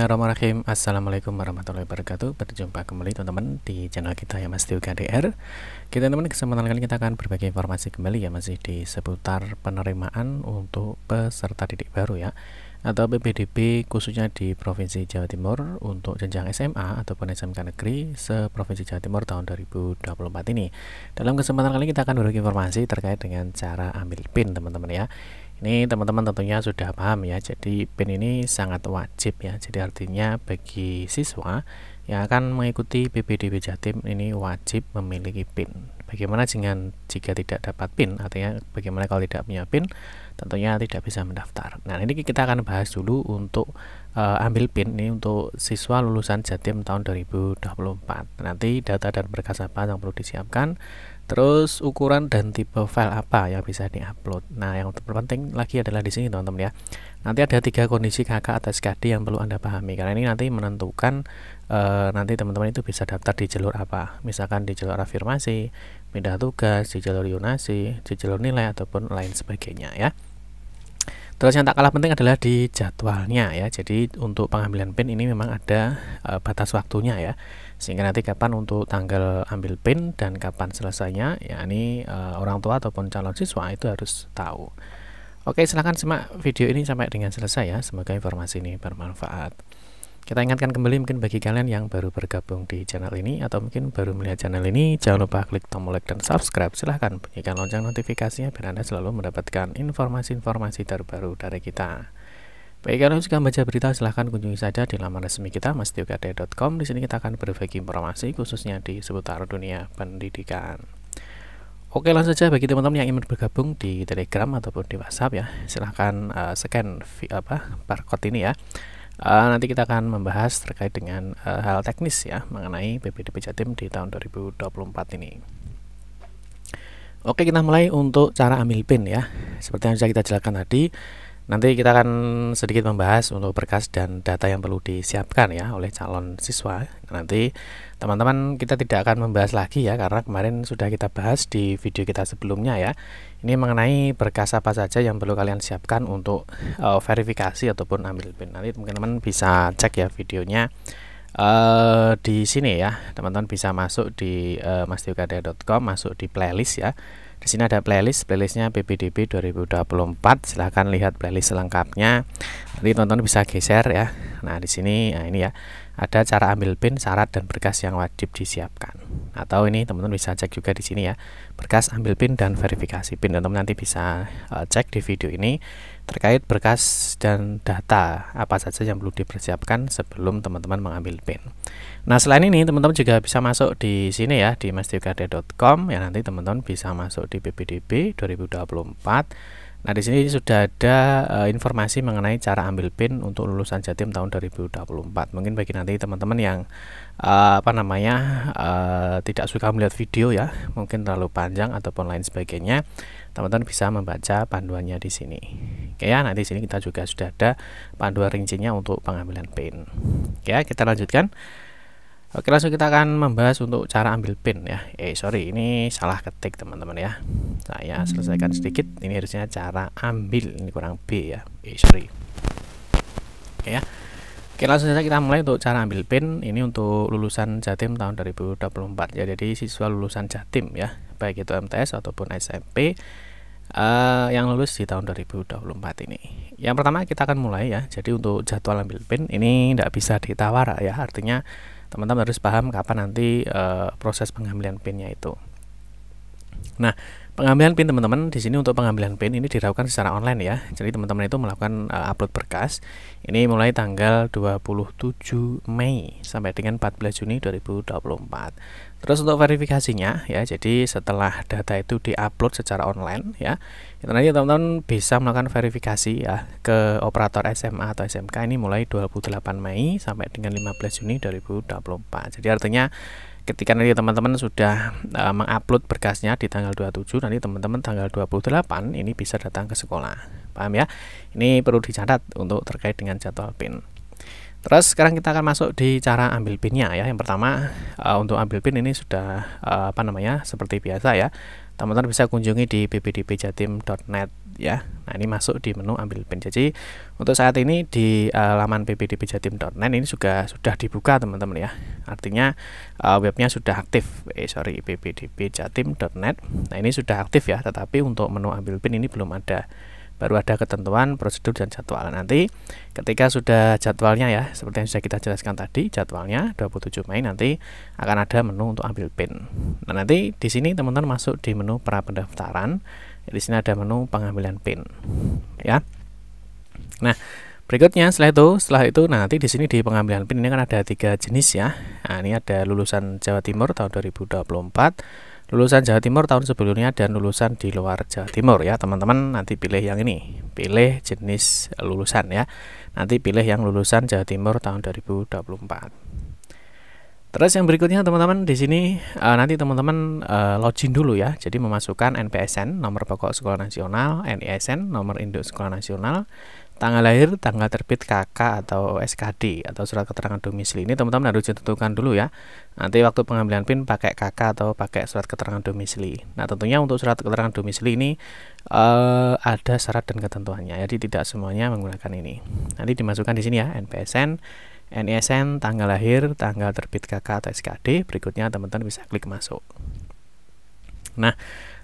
Bismillahirrahmanirrahim Assalamualaikum warahmatullahi wabarakatuh Berjumpa kembali teman-teman di channel kita ya Mas Tio KDR. Kita teman-teman kesempatan kali kita akan berbagi informasi kembali ya Masih di seputar penerimaan untuk peserta didik baru ya Atau PPDB khususnya di Provinsi Jawa Timur Untuk jenjang SMA ataupun SMK Negeri se-Provinsi Jawa Timur tahun 2024 ini Dalam kesempatan kali kita akan berbagi informasi terkait dengan cara ambil PIN teman-teman ya ini teman-teman tentunya sudah paham ya jadi PIN ini sangat wajib ya jadi artinya bagi siswa yang akan mengikuti PPDB Jatim ini wajib memiliki PIN bagaimana dengan jika tidak dapat PIN artinya bagaimana kalau tidak punya PIN tentunya tidak bisa mendaftar nah ini kita akan bahas dulu untuk uh, ambil PIN ini untuk siswa lulusan Jatim tahun 2024 nanti data dan berkas apa yang perlu disiapkan Terus ukuran dan tipe file apa yang bisa diupload. Nah, yang terpenting lagi adalah di sini teman-teman ya. Nanti ada tiga kondisi KK atau SKD yang perlu Anda pahami karena ini nanti menentukan e, nanti teman-teman itu bisa daftar di jalur apa. Misalkan di jalur afirmasi, pindah tugas, di jalur yunasi, di jalur nilai ataupun lain sebagainya ya. Terus yang tak kalah penting adalah di jadwalnya ya. Jadi untuk pengambilan PIN ini memang ada e, batas waktunya ya sehingga nanti kapan untuk tanggal ambil PIN dan kapan selesainya yakni uh, orang tua ataupun calon siswa itu harus tahu Oke silahkan simak video ini sampai dengan selesai ya semoga informasi ini bermanfaat kita ingatkan kembali mungkin bagi kalian yang baru bergabung di channel ini atau mungkin baru melihat channel ini jangan lupa klik tombol like dan subscribe silahkan bunyikan lonceng notifikasinya biar anda selalu mendapatkan informasi-informasi terbaru dari kita Baik, kalau suka baca berita, silahkan kunjungi saja di laman resmi kita, mastiukade.com. Di sini kita akan berbagi informasi khususnya di seputar dunia pendidikan. Oke, langsung saja bagi teman-teman yang ingin bergabung di Telegram ataupun di WhatsApp ya, silahkan uh, scan apa barcode ini ya. Uh, nanti kita akan membahas terkait dengan uh, hal teknis ya mengenai PPDB Jatim di tahun 2024 ini. Oke, kita mulai untuk cara ambil PIN ya. Seperti yang sudah kita jelaskan tadi, Nanti kita akan sedikit membahas untuk berkas dan data yang perlu disiapkan ya oleh calon siswa. Nanti teman-teman kita tidak akan membahas lagi ya karena kemarin sudah kita bahas di video kita sebelumnya ya. Ini mengenai berkas apa saja yang perlu kalian siapkan untuk uh, verifikasi ataupun ambil PIN. Nanti teman-teman bisa cek ya videonya. Uh, di sini ya teman-teman bisa masuk di uh, eh, mastiukadea.com masuk di playlist ya di sini ada playlist, playlistnya PPDB 2024. Silahkan lihat playlist selengkapnya. Nanti tonton bisa geser ya. Nah di sini, nah ini ya, ada cara ambil pin, syarat dan berkas yang wajib disiapkan. Atau ini teman-teman bisa cek juga di sini ya, berkas ambil pin dan verifikasi pin. Teman-teman nanti bisa uh, cek di video ini terkait berkas dan data apa saja yang perlu dipersiapkan sebelum teman-teman mengambil PIN. Nah, selain ini teman-teman juga bisa masuk di sini ya di masdikade.com ya nanti teman-teman bisa masuk di PPDB 2024. Nah, di sini sudah ada uh, informasi mengenai cara ambil PIN untuk lulusan Jatim tahun 2024. Mungkin bagi nanti teman-teman yang uh, apa namanya uh, tidak suka melihat video ya, mungkin terlalu panjang ataupun lain sebagainya teman-teman bisa membaca panduannya di sini oke ya nanti di sini kita juga sudah ada panduan rincinya untuk pengambilan pin oke ya kita lanjutkan oke langsung kita akan membahas untuk cara ambil pin ya eh sorry ini salah ketik teman-teman ya saya selesaikan sedikit ini harusnya cara ambil ini kurang B ya eh sorry oke ya Oke langsung saja kita mulai untuk cara ambil PIN ini untuk lulusan Jatim tahun 2024 ya jadi siswa lulusan Jatim ya baik itu MTS ataupun SMP uh, eh, yang lulus di tahun 2024 ini. Yang pertama kita akan mulai ya. Jadi untuk jadwal ambil PIN ini tidak bisa ditawar ya. Artinya teman-teman harus paham kapan nanti uh, proses pengambilan PINnya itu. Nah, Pengambilan PIN teman-teman di sini untuk pengambilan PIN ini dilakukan secara online ya. Jadi teman-teman itu melakukan eh, upload berkas. Ini mulai tanggal 27 Mei sampai dengan 14 Juni 2024. Terus untuk verifikasinya ya. Jadi setelah data itu diupload secara online ya, itu nanti teman-teman bisa melakukan verifikasi ya ke operator SMA atau SMK ini mulai 28 Mei sampai dengan 15 Juni 2024. Jadi artinya ketika nanti teman-teman sudah e, mengupload berkasnya di tanggal 27 nanti teman-teman tanggal 28 ini bisa datang ke sekolah paham ya ini perlu dicatat untuk terkait dengan jadwal pin terus sekarang kita akan masuk di cara ambil pinnya ya yang pertama e, untuk ambil pin ini sudah e, apa namanya seperti biasa ya teman-teman bisa kunjungi di ppdpjatim.net ya. Nah, ini masuk di menu ambil pin. Jadi, untuk saat ini di uh, laman ppdpjatim.net ini juga sudah dibuka, teman-teman ya. Artinya uh, webnya sudah aktif. Eh, sorry, ppdpjatim.net. Nah, ini sudah aktif ya, tetapi untuk menu ambil pin ini belum ada baru ada ketentuan prosedur dan jadwal nanti ketika sudah jadwalnya ya seperti yang sudah kita jelaskan tadi jadwalnya 27 Mei nanti akan ada menu untuk ambil PIN nah nanti di sini teman-teman masuk di menu pra pendaftaran di sini ada menu pengambilan PIN ya nah Berikutnya setelah itu, setelah itu nah, nanti di sini di pengambilan PIN ini kan ada tiga jenis ya. Nah, ini ada lulusan Jawa Timur tahun 2024, lulusan Jawa Timur tahun sebelumnya dan lulusan di luar Jawa Timur ya teman-teman nanti pilih yang ini pilih jenis lulusan ya nanti pilih yang lulusan Jawa Timur tahun 2024 Terus yang berikutnya teman-teman di sini uh, nanti teman-teman uh, login dulu ya. Jadi memasukkan NPSN nomor pokok sekolah nasional, NISN nomor induk sekolah nasional, tanggal lahir, tanggal terbit KK atau SKD atau surat keterangan domisili ini teman-teman harus ditentukan dulu ya. Nanti waktu pengambilan PIN pakai KK atau pakai surat keterangan domisili. Nah, tentunya untuk surat keterangan domisili ini uh, ada syarat dan ketentuannya. Jadi tidak semuanya menggunakan ini. Nanti dimasukkan di sini ya NPSN, NISN, tanggal lahir, tanggal terbit KK atau SKD. Berikutnya teman-teman bisa klik masuk. Nah,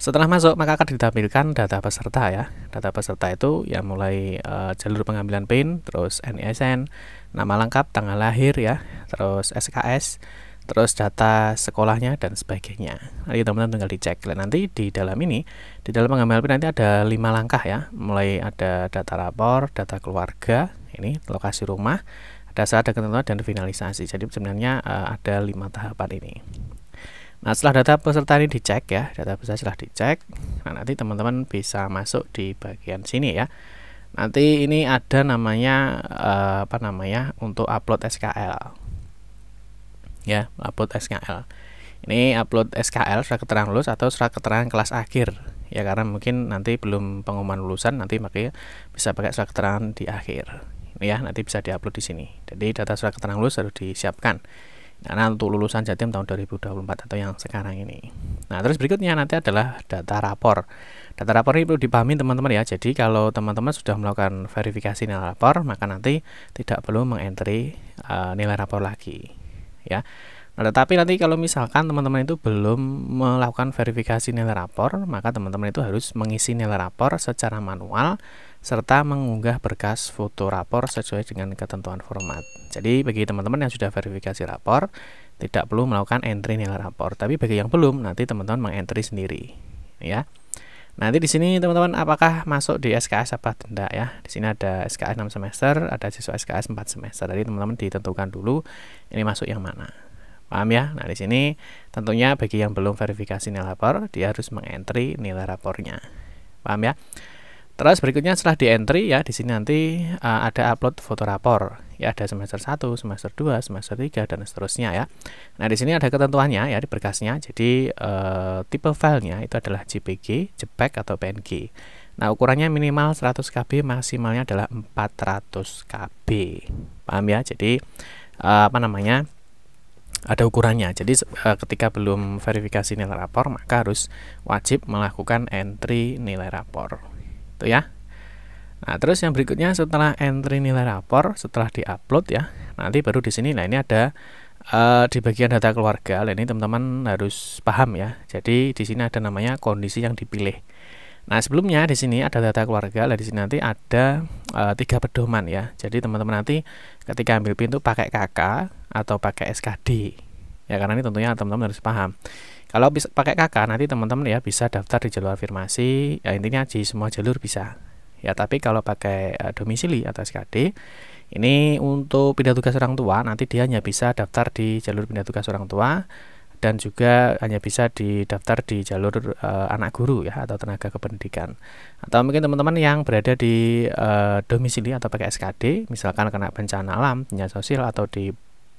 setelah masuk maka akan ditampilkan data peserta ya. Data peserta itu ya mulai uh, jalur pengambilan PIN, terus NISN, nama lengkap, tanggal lahir ya, terus SKS, terus data sekolahnya dan sebagainya. Nanti teman-teman tinggal dicek. Dan nanti di dalam ini, di dalam pengambilan PIN nanti ada lima langkah ya. Mulai ada data rapor, data keluarga, ini lokasi rumah, dasar ada ketentuan dan finalisasi. Jadi sebenarnya uh, ada lima tahapan ini. Nah, setelah data peserta ini dicek ya, data peserta sudah dicek, nah nanti teman-teman bisa masuk di bagian sini ya. Nanti ini ada namanya eh, apa namanya untuk upload SKL. Ya, upload SKL. Ini upload SKL surat keterangan lulus atau surat keterangan kelas akhir. Ya karena mungkin nanti belum pengumuman lulusan, nanti makanya bisa pakai surat keterangan di akhir. Ya, nanti bisa diupload di sini. Jadi data surat keterangan lulus harus disiapkan karena untuk lulusan Jatim tahun 2024 atau yang sekarang ini. Nah, terus berikutnya nanti adalah data rapor. Data rapor ini perlu dipahami teman-teman ya. Jadi kalau teman-teman sudah melakukan verifikasi nilai rapor, maka nanti tidak perlu mengentry uh, nilai rapor lagi, ya. Nah, tetapi nanti kalau misalkan teman-teman itu belum melakukan verifikasi nilai rapor, maka teman-teman itu harus mengisi nilai rapor secara manual serta mengunggah berkas foto rapor sesuai dengan ketentuan format. Jadi bagi teman-teman yang sudah verifikasi rapor tidak perlu melakukan entry nilai rapor, tapi bagi yang belum nanti teman-teman mengentry sendiri ya. Nanti di sini teman-teman apakah masuk di SKS apa tidak ya. Di sini ada SKS 6 semester, ada siswa SKS 4 semester. Jadi teman-teman ditentukan dulu ini masuk yang mana. Paham ya? Nah, di sini tentunya bagi yang belum verifikasi nilai rapor, dia harus mengentry nilai rapornya. Paham ya? Terus berikutnya setelah di entry ya di sini nanti uh, ada upload foto rapor ya ada semester 1, semester 2, semester 3 dan seterusnya ya. Nah, di sini ada ketentuannya ya di berkasnya. Jadi uh, tipe filenya itu adalah JPG, JPEG atau PNG. Nah, ukurannya minimal 100 KB, maksimalnya adalah 400 KB. Paham ya? Jadi uh, apa namanya? ada ukurannya. Jadi ketika belum verifikasi nilai rapor, maka harus wajib melakukan entry nilai rapor gitu ya nah terus yang berikutnya setelah entry nilai rapor setelah diupload ya nanti baru di sini nah ini ada uh, di bagian data keluarga nah ini teman-teman harus paham ya jadi di sini ada namanya kondisi yang dipilih Nah sebelumnya di sini ada data keluarga, Nah, di sini nanti ada e, tiga pedoman ya. Jadi teman-teman nanti ketika ambil pintu pakai KK atau pakai SKD ya karena ini tentunya teman-teman harus paham. Kalau bisa pakai KK nanti teman-teman ya bisa daftar di jalur afirmasi, ya intinya di semua jalur bisa. Ya tapi kalau pakai uh, domisili atau SKD ini untuk pindah tugas orang tua nanti dia hanya bisa daftar di jalur pindah tugas orang tua dan juga hanya bisa didaftar di jalur uh, anak guru ya atau tenaga kependidikan atau mungkin teman-teman yang berada di uh, domisili atau pakai SKD misalkan kena bencana alam, bencana sosial atau di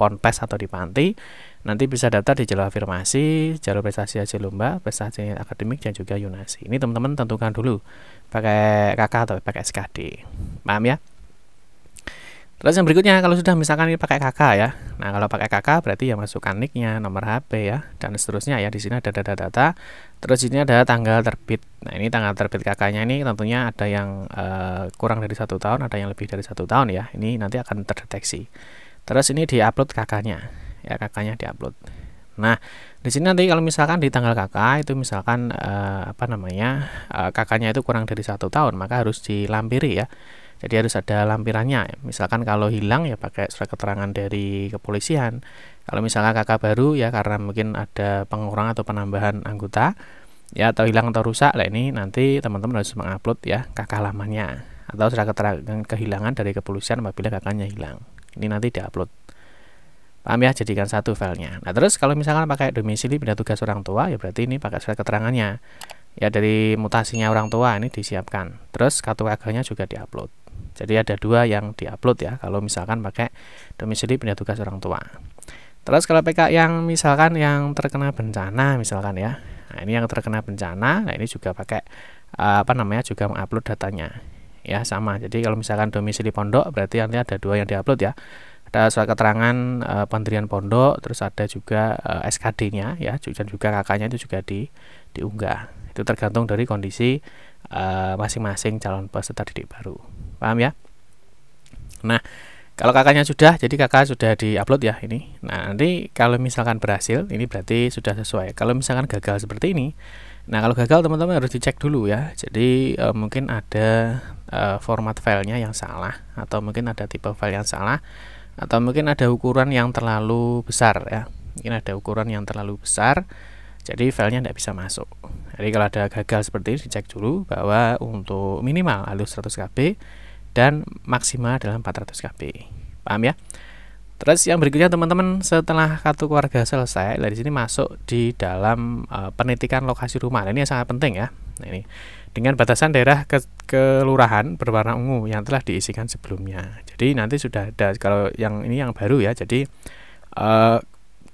ponpes atau di panti nanti bisa daftar di jalur afirmasi jalur prestasi hasil lomba prestasi akademik dan juga yunasi ini teman-teman tentukan dulu pakai KK atau pakai SKD paham ya Terus yang berikutnya kalau sudah misalkan ini pakai KK ya. Nah, kalau pakai KK berarti ya masukkan nicknya, nomor HP ya dan seterusnya ya. Di sini ada data-data. Terus ini ada tanggal terbit. Nah, ini tanggal terbit KK-nya ini tentunya ada yang uh, kurang dari satu tahun, ada yang lebih dari satu tahun ya. Ini nanti akan terdeteksi terus ini diupload kakaknya ya kakaknya diupload nah di sini nanti kalau misalkan di tanggal kakak itu misalkan eh, apa namanya eh, kakaknya itu kurang dari satu tahun maka harus dilampiri ya jadi harus ada lampirannya misalkan kalau hilang ya pakai surat keterangan dari kepolisian kalau misalkan kakak baru ya karena mungkin ada pengurangan atau penambahan anggota ya atau hilang atau rusak lah ini nanti teman-teman harus mengupload ya kakak lamanya atau surat keterangan kehilangan dari kepolisian apabila kakaknya hilang ini nanti diupload paham ya jadikan satu filenya nah terus kalau misalkan pakai domisili pindah tugas orang tua ya berarti ini pakai surat keterangannya ya dari mutasinya orang tua ini disiapkan terus kartu keluarganya juga diupload jadi ada dua yang diupload ya kalau misalkan pakai domisili pindah tugas orang tua terus kalau PK yang misalkan yang terkena bencana misalkan ya nah, ini yang terkena bencana nah ini juga pakai eh, apa namanya juga mengupload datanya ya sama jadi kalau misalkan domisili pondok berarti nanti ada dua yang diupload ya ada surat keterangan e, pendirian pondok terus ada juga e, eh, SKD-nya ya dan juga kakaknya itu juga di diunggah itu tergantung dari kondisi eh, masing-masing e, calon peserta didik baru paham ya nah kalau kakaknya sudah jadi kakak sudah diupload ya ini nah nanti kalau misalkan berhasil ini berarti sudah sesuai kalau misalkan gagal seperti ini Nah, kalau gagal teman-teman harus dicek dulu ya. Jadi e, mungkin ada e, format filenya yang salah atau mungkin ada tipe file yang salah atau mungkin ada ukuran yang terlalu besar ya. Mungkin ada ukuran yang terlalu besar jadi filenya tidak bisa masuk. Jadi kalau ada gagal seperti ini dicek dulu bahwa untuk minimal harus 100 KB dan maksimal adalah 400 KB. Paham ya? Terus yang berikutnya teman-teman setelah kartu keluarga selesai, dari sini masuk di dalam e, penitikan lokasi rumah. Nah, ini yang sangat penting ya. Nah, ini dengan batasan daerah ke kelurahan berwarna ungu yang telah diisikan sebelumnya. Jadi nanti sudah ada kalau yang ini yang baru ya. Jadi e,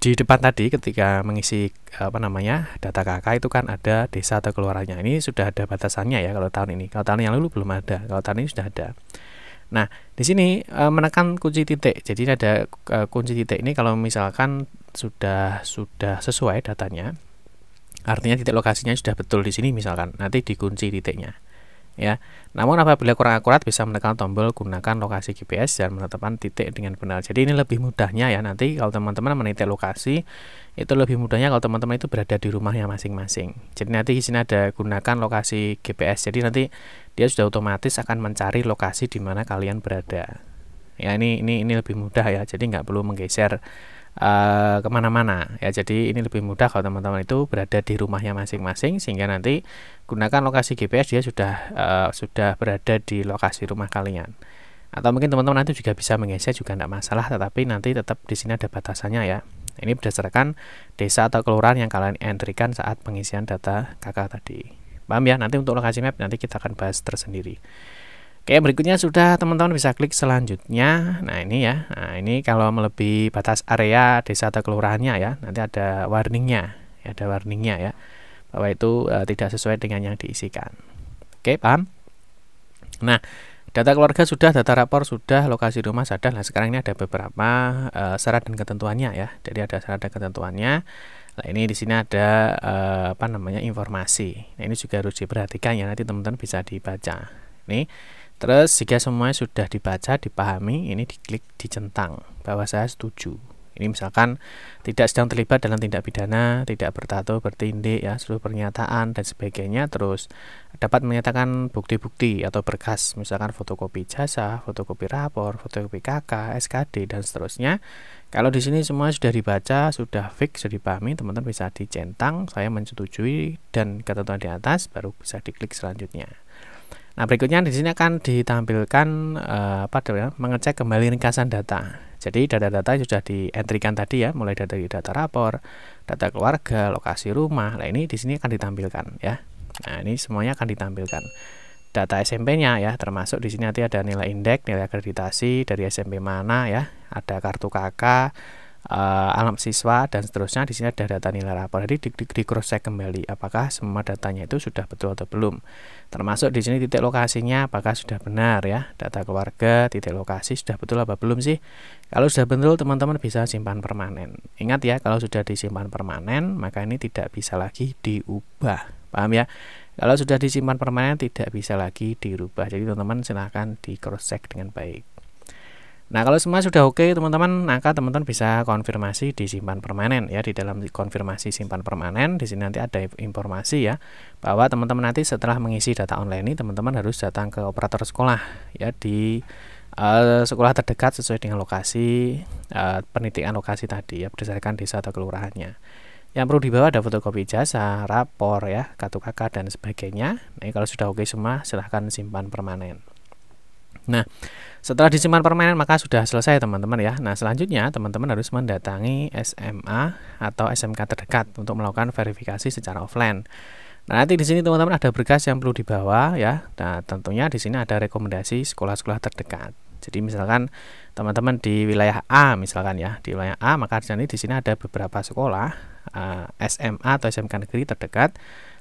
di depan tadi ketika mengisi apa namanya data KK itu kan ada desa atau keluarannya ini sudah ada batasannya ya kalau tahun ini kalau tahun yang lalu belum ada kalau tahun ini sudah ada Nah, di sini e, menekan kunci titik. Jadi ada e, kunci titik ini kalau misalkan sudah sudah sesuai datanya, artinya titik lokasinya sudah betul di sini misalkan. Nanti dikunci titiknya ya. Namun apabila kurang akurat bisa menekan tombol gunakan lokasi GPS dan menetapkan titik dengan benar. Jadi ini lebih mudahnya ya nanti kalau teman-teman menitik lokasi itu lebih mudahnya kalau teman-teman itu berada di rumahnya masing-masing. Jadi nanti di sini ada gunakan lokasi GPS. Jadi nanti dia sudah otomatis akan mencari lokasi di mana kalian berada. Ya ini ini ini lebih mudah ya. Jadi nggak perlu menggeser uh, kemana-mana ya jadi ini lebih mudah kalau teman-teman itu berada di rumahnya masing-masing sehingga nanti gunakan lokasi GPS dia sudah uh, sudah berada di lokasi rumah kalian atau mungkin teman-teman nanti juga bisa menggeser juga tidak masalah tetapi nanti tetap di sini ada batasannya ya ini berdasarkan desa atau kelurahan yang kalian entrikan saat pengisian data kakak tadi paham ya nanti untuk lokasi map nanti kita akan bahas tersendiri Oke, berikutnya sudah teman-teman bisa klik selanjutnya. Nah, ini ya. Nah, ini kalau melebihi batas area desa atau kelurahannya ya, nanti ada warningnya. Ya, ada warningnya ya. Bahwa itu e, tidak sesuai dengan yang diisikan. Oke, paham? Nah, data keluarga sudah, data rapor sudah, lokasi rumah sudah. Nah, sekarang ini ada beberapa e, syarat dan ketentuannya ya. Jadi ada syarat dan ketentuannya. Nah, ini di sini ada eh, apa namanya? informasi. Nah, ini juga harus diperhatikan ya nanti teman-teman bisa dibaca. Nih Terus jika semuanya sudah dibaca, dipahami, ini diklik dicentang bahwa saya setuju. Ini misalkan tidak sedang terlibat dalam tindak pidana, tidak bertato, bertindik ya, seluruh pernyataan dan sebagainya terus dapat menyatakan bukti-bukti atau berkas misalkan fotokopi jasa, fotokopi rapor, fotokopi KK, SKD dan seterusnya. Kalau di sini semua sudah dibaca, sudah fix, sudah dipahami, teman-teman bisa dicentang, saya menyetujui dan ketentuan di atas baru bisa diklik selanjutnya. Nah, berikutnya di sini akan ditampilkan eh, apa ya mengecek kembali ringkasan data. Jadi data-data sudah dientrikan tadi ya, mulai dari data rapor, data keluarga, lokasi rumah. Nah, ini di sini akan ditampilkan ya. Nah, ini semuanya akan ditampilkan. Data SMP-nya ya, termasuk di sini nanti ada nilai indeks, nilai akreditasi dari SMP mana ya, ada kartu KK, uh, alam siswa dan seterusnya di sini ada data nilai rapor jadi di, di, di cross check kembali apakah semua datanya itu sudah betul atau belum termasuk di sini titik lokasinya apakah sudah benar ya data keluarga titik lokasi sudah betul apa belum sih kalau sudah betul teman-teman bisa simpan permanen ingat ya kalau sudah disimpan permanen maka ini tidak bisa lagi diubah paham ya kalau sudah disimpan permanen tidak bisa lagi dirubah jadi teman-teman silahkan di cross check dengan baik Nah, kalau semua sudah oke, okay, teman-teman, maka teman-teman bisa konfirmasi di simpan permanen ya. Di dalam konfirmasi simpan permanen di sini nanti ada informasi ya bahwa teman-teman nanti setelah mengisi data online ini, teman-teman harus datang ke operator sekolah ya di uh, sekolah terdekat sesuai dengan lokasi uh, penitikan lokasi tadi ya berdasarkan desa atau kelurahannya. Yang perlu dibawa ada fotokopi jasa, rapor ya, kartu kakak dan sebagainya. Nah, kalau sudah oke okay semua, silahkan simpan permanen. Nah, setelah disimpan permainan maka sudah selesai teman-teman ya. Nah, selanjutnya teman-teman harus mendatangi SMA atau SMK terdekat untuk melakukan verifikasi secara offline. Nah, nanti di sini teman-teman ada berkas yang perlu dibawa ya. Nah, tentunya di sini ada rekomendasi sekolah-sekolah terdekat. Jadi misalkan teman-teman di wilayah A misalkan ya, di wilayah A maka di sini ada beberapa sekolah eh, SMA atau SMK negeri terdekat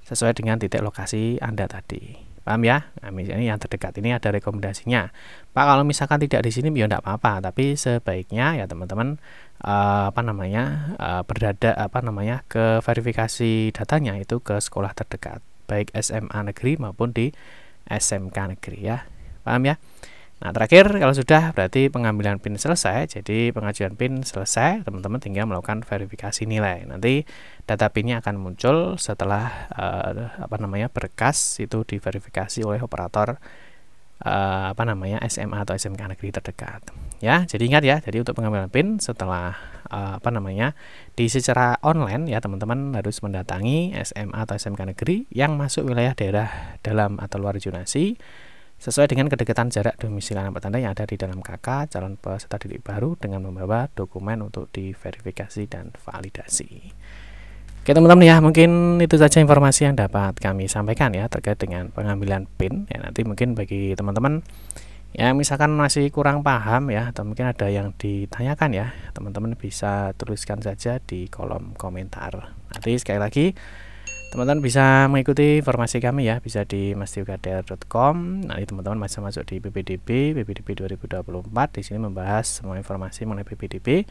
sesuai dengan titik lokasi Anda tadi paham ya nah, misalnya yang terdekat ini ada rekomendasinya pak kalau misalkan tidak di sini ya tidak apa-apa tapi sebaiknya ya teman-teman uh, apa namanya uh, berada apa namanya ke verifikasi datanya itu ke sekolah terdekat baik SMA negeri maupun di SMK negeri ya paham ya Nah, terakhir kalau sudah berarti pengambilan PIN selesai, jadi pengajuan PIN selesai, teman-teman tinggal melakukan verifikasi nilai. Nanti data PIN-nya akan muncul setelah uh, apa namanya berkas itu diverifikasi oleh operator uh, apa namanya SMA atau SMK negeri terdekat. Ya, jadi ingat ya, jadi untuk pengambilan PIN setelah uh, apa namanya di secara online ya teman-teman harus mendatangi SMA atau SMK negeri yang masuk wilayah daerah dalam atau luar zonasi sesuai dengan kedekatan jarak domisili anak petani yang ada di dalam KK calon peserta didik baru dengan membawa dokumen untuk diverifikasi dan validasi. Oke teman-teman ya mungkin itu saja informasi yang dapat kami sampaikan ya terkait dengan pengambilan PIN ya nanti mungkin bagi teman-teman ya misalkan masih kurang paham ya atau mungkin ada yang ditanyakan ya teman-teman bisa tuliskan saja di kolom komentar nanti sekali lagi teman-teman bisa mengikuti informasi kami ya bisa di masjidkader.com nanti teman-teman bisa masuk di PPDB PPDB 2024 di sini membahas semua informasi mengenai PPDB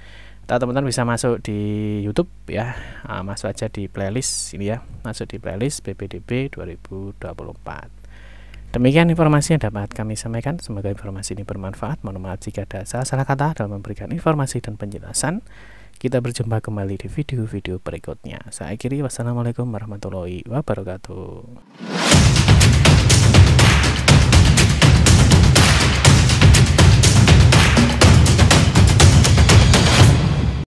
atau teman-teman bisa masuk di YouTube ya ah, masuk aja di playlist ini ya masuk di playlist PPDB 2024 demikian informasi yang dapat kami sampaikan semoga informasi ini bermanfaat mohon maaf jika ada salah-salah kata dalam memberikan informasi dan penjelasan kita berjumpa kembali di video-video berikutnya. Saya akhiri, wassalamualaikum warahmatullahi wabarakatuh.